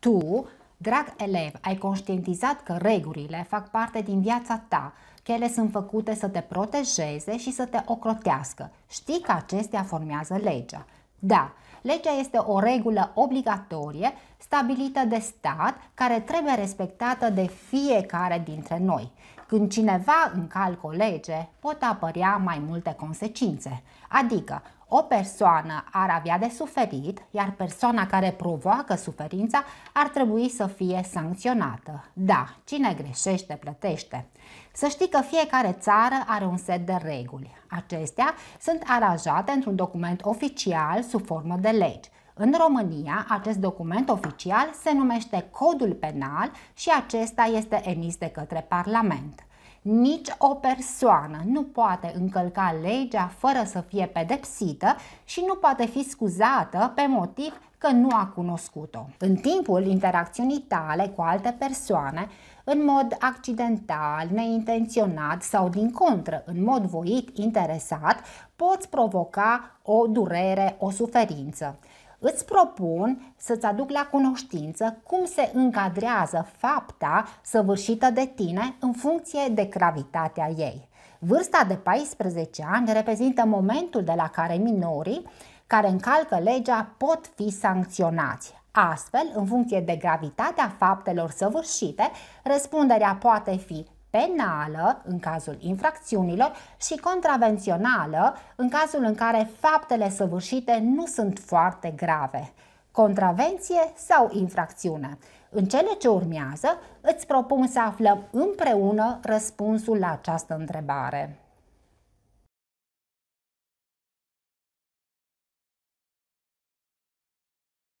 tu, drag elev, ai conștientizat că regulile fac parte din viața ta, că ele sunt făcute să te protejeze și să te ocrotească. Știi că acestea formează legea. Da, legea este o regulă obligatorie stabilită de stat care trebuie respectată de fiecare dintre noi. Când cineva încalcă o lege, pot apărea mai multe consecințe, adică o persoană ar avea de suferit, iar persoana care provoacă suferința ar trebui să fie sancționată. Da, cine greșește plătește. Să știi că fiecare țară are un set de reguli. Acestea sunt aranjate într-un document oficial sub formă de legi. În România, acest document oficial se numește Codul Penal și acesta este emis de către Parlament. Nici o persoană nu poate încălca legea fără să fie pedepsită și nu poate fi scuzată pe motiv că nu a cunoscut-o. În timpul interacțiunii tale cu alte persoane, în mod accidental, neintenționat sau din contră, în mod voit, interesat, poți provoca o durere, o suferință. Îți propun să-ți aduc la cunoștință cum se încadrează fapta săvârșită de tine în funcție de gravitatea ei. Vârsta de 14 ani reprezintă momentul de la care minorii care încalcă legea pot fi sancționați. Astfel, în funcție de gravitatea faptelor săvârșite, răspunderea poate fi penală în cazul infracțiunilor și contravențională în cazul în care faptele săvârșite nu sunt foarte grave. Contravenție sau infracțiune? În cele ce urmează, îți propun să aflăm împreună răspunsul la această întrebare.